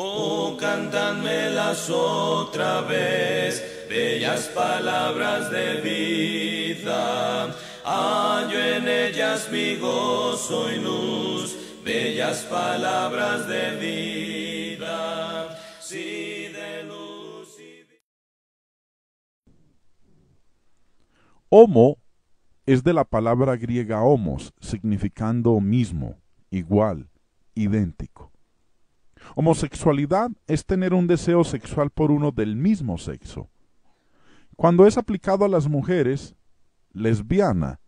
Oh, cántanmelas otra vez, bellas palabras de vida. Hallo en ellas mi gozo y luz, bellas palabras de vida. Sí, de luz y Homo es de la palabra griega homos, significando mismo, igual, idéntico. Homosexualidad es tener un deseo sexual por uno del mismo sexo. Cuando es aplicado a las mujeres, lesbiana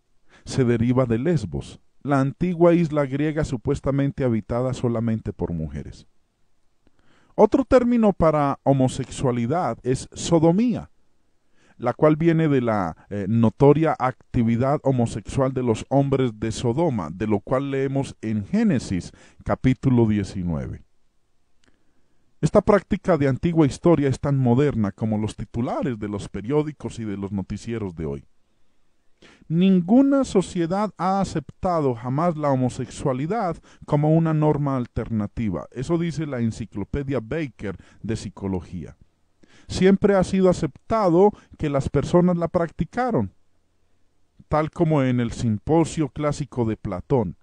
se deriva de Lesbos, la antigua isla griega supuestamente habitada solamente por mujeres. Otro término para homosexualidad es sodomía, la cual viene de la eh, notoria actividad homosexual de los hombres de Sodoma, de lo cual leemos en Génesis capítulo 19. Esta práctica de antigua historia es tan moderna como los titulares de los periódicos y de los noticieros de hoy. Ninguna sociedad ha aceptado jamás la homosexualidad como una norma alternativa. Eso dice la enciclopedia Baker de psicología. Siempre ha sido aceptado que las personas la practicaron, tal como en el simposio clásico de Platón.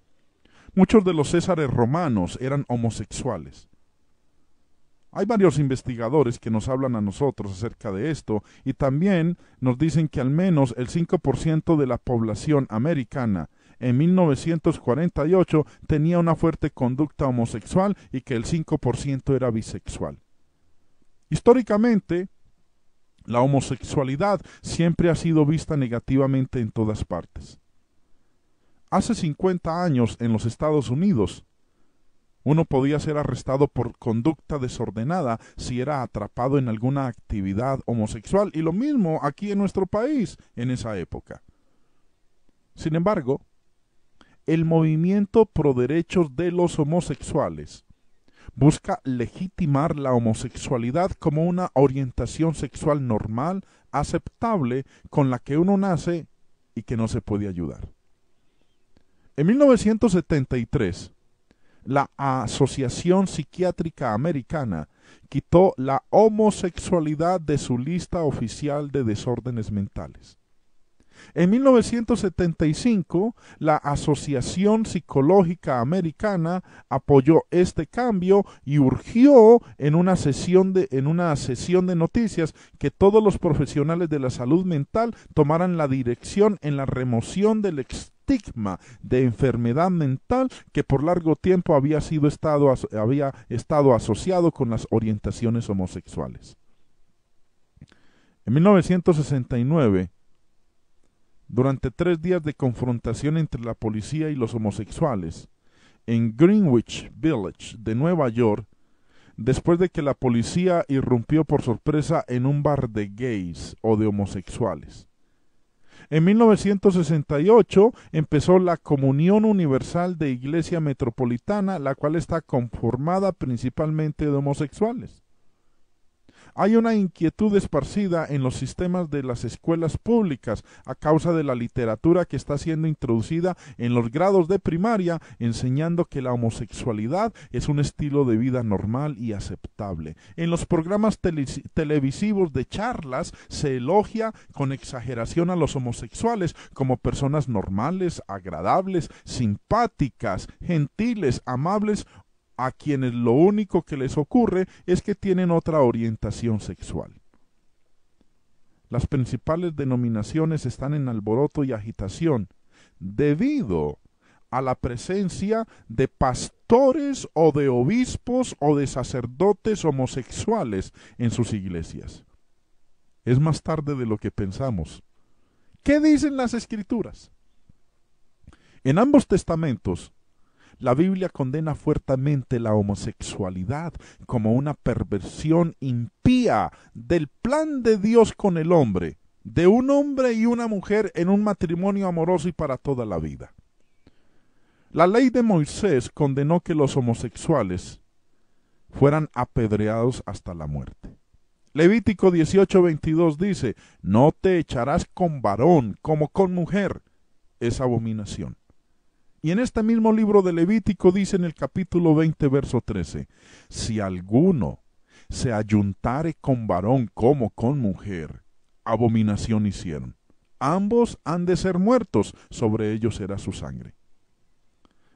Muchos de los césares romanos eran homosexuales. Hay varios investigadores que nos hablan a nosotros acerca de esto y también nos dicen que al menos el 5% de la población americana en 1948 tenía una fuerte conducta homosexual y que el 5% era bisexual. Históricamente, la homosexualidad siempre ha sido vista negativamente en todas partes. Hace 50 años en los Estados Unidos, uno podía ser arrestado por conducta desordenada si era atrapado en alguna actividad homosexual, y lo mismo aquí en nuestro país en esa época. Sin embargo, el movimiento pro derechos de los homosexuales busca legitimar la homosexualidad como una orientación sexual normal, aceptable, con la que uno nace y que no se puede ayudar. En 1973, la Asociación Psiquiátrica Americana quitó la homosexualidad de su lista oficial de desórdenes mentales. En 1975, la Asociación Psicológica Americana apoyó este cambio y urgió en una sesión de, en una sesión de noticias que todos los profesionales de la salud mental tomaran la dirección en la remoción del, de enfermedad mental que por largo tiempo había, sido estado, había estado asociado con las orientaciones homosexuales. En 1969, durante tres días de confrontación entre la policía y los homosexuales, en Greenwich Village de Nueva York, después de que la policía irrumpió por sorpresa en un bar de gays o de homosexuales. En 1968 empezó la Comunión Universal de Iglesia Metropolitana, la cual está conformada principalmente de homosexuales. Hay una inquietud esparcida en los sistemas de las escuelas públicas a causa de la literatura que está siendo introducida en los grados de primaria enseñando que la homosexualidad es un estilo de vida normal y aceptable. En los programas televisivos de charlas se elogia con exageración a los homosexuales como personas normales, agradables, simpáticas, gentiles, amables a quienes lo único que les ocurre es que tienen otra orientación sexual. Las principales denominaciones están en alboroto y agitación debido a la presencia de pastores o de obispos o de sacerdotes homosexuales en sus iglesias. Es más tarde de lo que pensamos. ¿Qué dicen las escrituras? En ambos testamentos la Biblia condena fuertemente la homosexualidad como una perversión impía del plan de Dios con el hombre, de un hombre y una mujer en un matrimonio amoroso y para toda la vida. La ley de Moisés condenó que los homosexuales fueran apedreados hasta la muerte. Levítico 18:22 dice, no te echarás con varón como con mujer, es abominación. Y en este mismo libro de Levítico dice en el capítulo 20, verso 13, si alguno se ayuntare con varón como con mujer, abominación hicieron. Ambos han de ser muertos, sobre ellos será su sangre.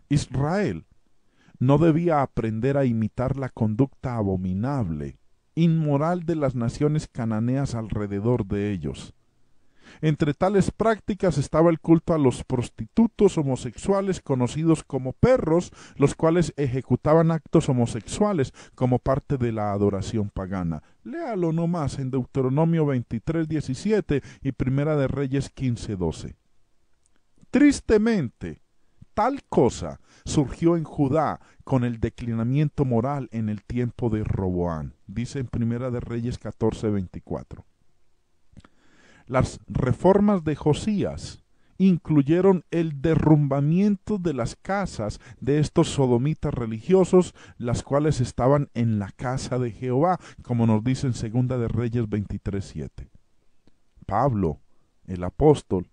Israel no debía aprender a imitar la conducta abominable, inmoral de las naciones cananeas alrededor de ellos. Entre tales prácticas estaba el culto a los prostitutos homosexuales conocidos como perros, los cuales ejecutaban actos homosexuales como parte de la adoración pagana. Léalo nomás en Deuteronomio 23.17 y Primera de Reyes 15.12. Tristemente, tal cosa surgió en Judá con el declinamiento moral en el tiempo de Roboán, dice en Primera de Reyes 14.24. Las reformas de Josías incluyeron el derrumbamiento de las casas de estos sodomitas religiosos, las cuales estaban en la casa de Jehová, como nos dice en Segunda de Reyes 23:7. Pablo, el apóstol,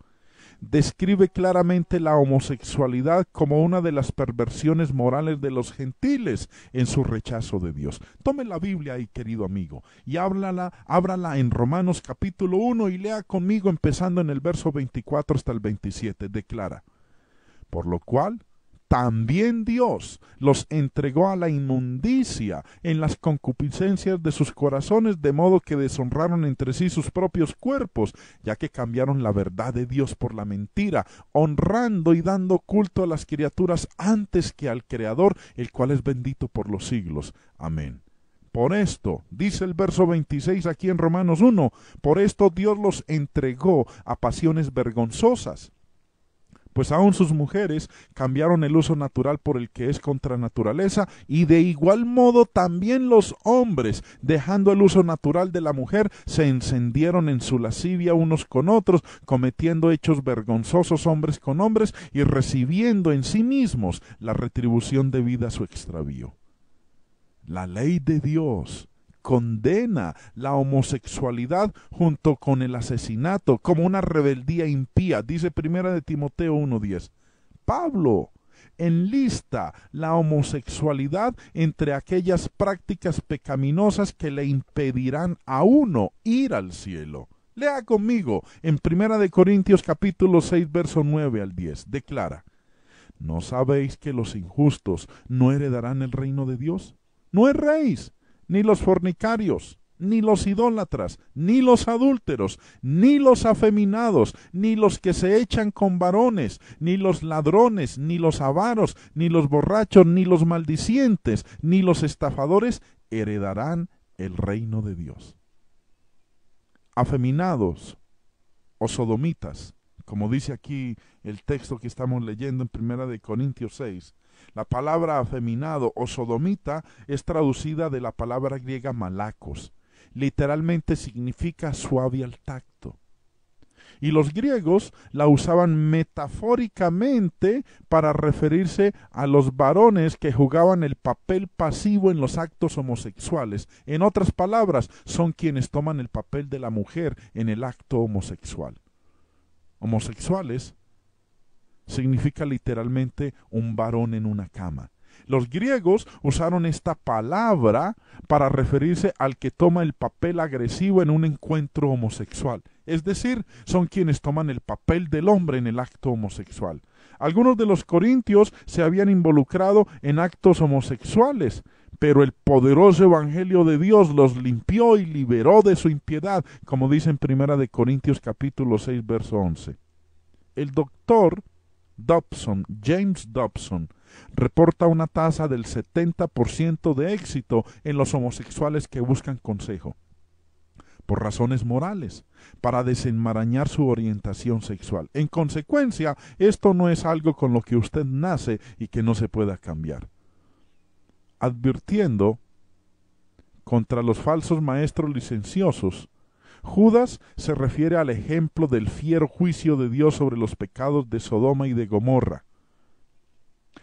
describe claramente la homosexualidad como una de las perversiones morales de los gentiles en su rechazo de Dios. Tome la Biblia ahí, querido amigo, y háblala, ábrala en Romanos capítulo 1 y lea conmigo empezando en el verso 24 hasta el 27. Declara, por lo cual también Dios los entregó a la inmundicia en las concupiscencias de sus corazones, de modo que deshonraron entre sí sus propios cuerpos, ya que cambiaron la verdad de Dios por la mentira, honrando y dando culto a las criaturas antes que al Creador, el cual es bendito por los siglos. Amén. Por esto, dice el verso 26 aquí en Romanos 1, por esto Dios los entregó a pasiones vergonzosas pues aún sus mujeres cambiaron el uso natural por el que es contra naturaleza, y de igual modo también los hombres, dejando el uso natural de la mujer, se encendieron en su lascivia unos con otros, cometiendo hechos vergonzosos hombres con hombres y recibiendo en sí mismos la retribución debida a su extravío. La ley de Dios condena la homosexualidad junto con el asesinato como una rebeldía impía, dice primera de Timoteo 1.10. Pablo enlista la homosexualidad entre aquellas prácticas pecaminosas que le impedirán a uno ir al cielo. Lea conmigo en Primera de Corintios capítulo 6 verso 9 al 10. Declara: ¿No sabéis que los injustos no heredarán el reino de Dios? No erréis ni los fornicarios, ni los idólatras, ni los adúlteros, ni los afeminados, ni los que se echan con varones, ni los ladrones, ni los avaros, ni los borrachos, ni los maldicientes, ni los estafadores heredarán el reino de Dios. Afeminados o sodomitas, como dice aquí el texto que estamos leyendo en Primera de Corintios 6, la palabra afeminado o sodomita es traducida de la palabra griega malacos. Literalmente significa suave al tacto. Y los griegos la usaban metafóricamente para referirse a los varones que jugaban el papel pasivo en los actos homosexuales. En otras palabras, son quienes toman el papel de la mujer en el acto homosexual. Homosexuales significa literalmente un varón en una cama. Los griegos usaron esta palabra para referirse al que toma el papel agresivo en un encuentro homosexual. Es decir, son quienes toman el papel del hombre en el acto homosexual. Algunos de los corintios se habían involucrado en actos homosexuales, pero el poderoso evangelio de Dios los limpió y liberó de su impiedad, como dice en Primera de Corintios capítulo 6 verso 11. El doctor Dobson, James Dobson, reporta una tasa del 70% de éxito en los homosexuales que buscan consejo, por razones morales, para desenmarañar su orientación sexual. En consecuencia, esto no es algo con lo que usted nace y que no se pueda cambiar. Advirtiendo contra los falsos maestros licenciosos, Judas se refiere al ejemplo del fiero juicio de Dios sobre los pecados de Sodoma y de Gomorra,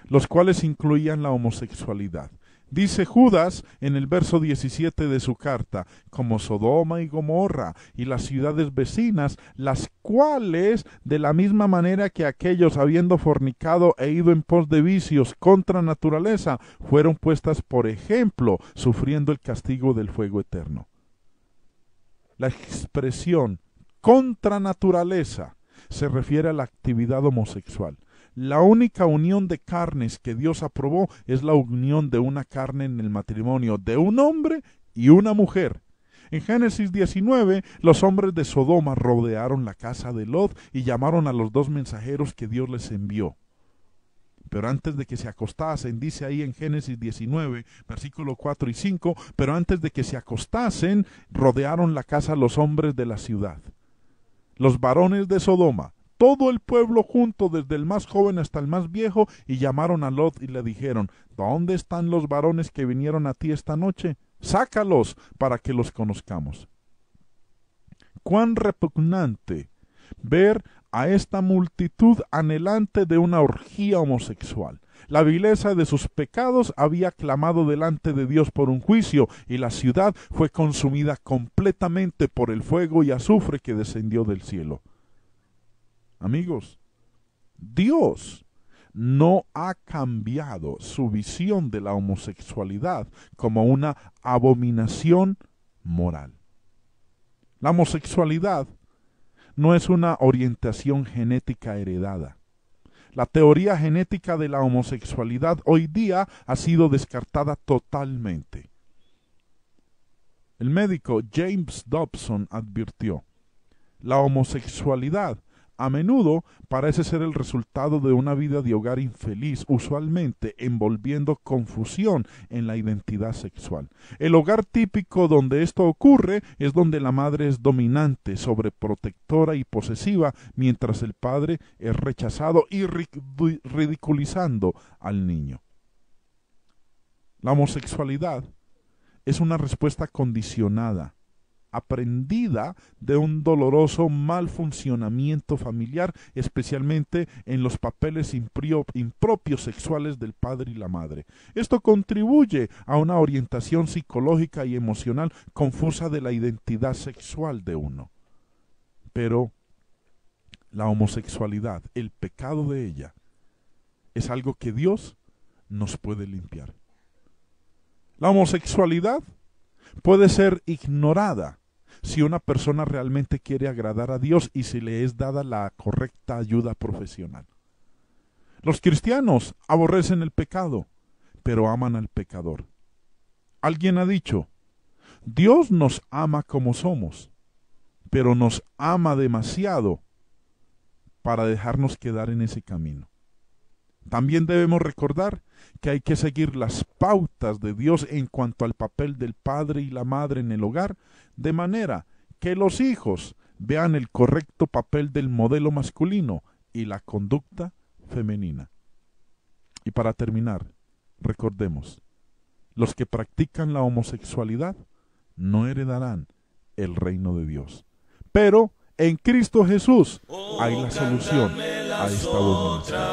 los cuales incluían la homosexualidad. Dice Judas en el verso 17 de su carta, como Sodoma y Gomorra y las ciudades vecinas, las cuales, de la misma manera que aquellos habiendo fornicado e ido en pos de vicios contra naturaleza, fueron puestas por ejemplo, sufriendo el castigo del fuego eterno. La expresión contra naturaleza se refiere a la actividad homosexual. La única unión de carnes que Dios aprobó es la unión de una carne en el matrimonio de un hombre y una mujer. En Génesis 19, los hombres de Sodoma rodearon la casa de Lot y llamaron a los dos mensajeros que Dios les envió. Pero antes de que se acostasen, dice ahí en Génesis 19, versículos 4 y 5, pero antes de que se acostasen, rodearon la casa los hombres de la ciudad. Los varones de Sodoma, todo el pueblo junto, desde el más joven hasta el más viejo, y llamaron a Lot y le dijeron, ¿Dónde están los varones que vinieron a ti esta noche? Sácalos para que los conozcamos. Cuán repugnante ver a esta multitud anhelante de una orgía homosexual. La vileza de sus pecados había clamado delante de Dios por un juicio, y la ciudad fue consumida completamente por el fuego y azufre que descendió del cielo. Amigos, Dios no ha cambiado su visión de la homosexualidad como una abominación moral. La homosexualidad no es una orientación genética heredada. La teoría genética de la homosexualidad hoy día ha sido descartada totalmente. El médico James Dobson advirtió, la homosexualidad a menudo parece ser el resultado de una vida de hogar infeliz, usualmente envolviendo confusión en la identidad sexual. El hogar típico donde esto ocurre es donde la madre es dominante, sobreprotectora y posesiva, mientras el padre es rechazado y ridiculizando al niño. La homosexualidad es una respuesta condicionada aprendida de un doloroso mal funcionamiento familiar, especialmente en los papeles impropios sexuales del padre y la madre. Esto contribuye a una orientación psicológica y emocional confusa de la identidad sexual de uno. Pero la homosexualidad, el pecado de ella, es algo que Dios nos puede limpiar. La homosexualidad puede ser ignorada si una persona realmente quiere agradar a Dios y si le es dada la correcta ayuda profesional. Los cristianos aborrecen el pecado, pero aman al pecador. Alguien ha dicho, Dios nos ama como somos, pero nos ama demasiado para dejarnos quedar en ese camino. También debemos recordar que hay que seguir las pautas de Dios en cuanto al papel del padre y la madre en el hogar, de manera que los hijos vean el correcto papel del modelo masculino y la conducta femenina. Y para terminar, recordemos, los que practican la homosexualidad no heredarán el reino de Dios. Pero en Cristo Jesús hay la solución a esta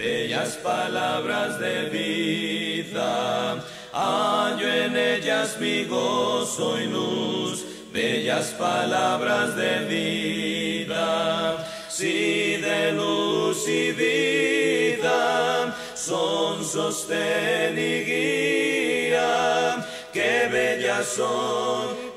bellas palabras de vida. Hallo en ellas mi gozo y luz, bellas palabras de vida. Si de luz y vida son sostén qué bellas son